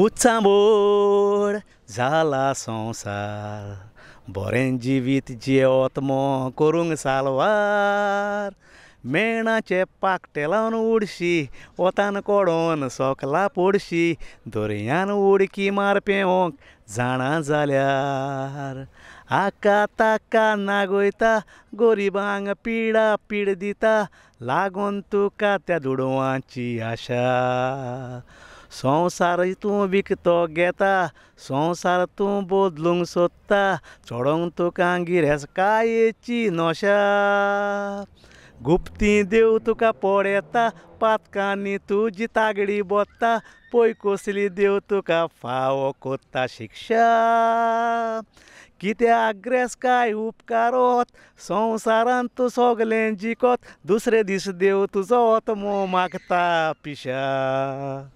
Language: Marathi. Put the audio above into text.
उचांबोळ जाला संसार बरें जिवीत जियेवतमो करूंक सालवार मेणाचे पाकटे लावन उडशी ओतान कोडोन सोकला पोडशी दर्यान उडकी मारपेवंक जाणा जाल्यार आका ताका नागोयता गोरिबांक पिडा पीड दिता लागून तुका त्या दुडवांची आशा संसार तूं विकतो घेता संवसार तूं बदलूंक सोदता चोडोंक तुका कायेची नोशा गुप्ती देव तुका येता पातकांनी तुजी तागडी बोत्ता पय कसली देव तुका फावो कोत्ता शिक्षा कितें ग्रेस काय उपकारोत संवसारांत तूं सोगलें जिकोत दुसरे दीस देव तुजो मो मागता पिशा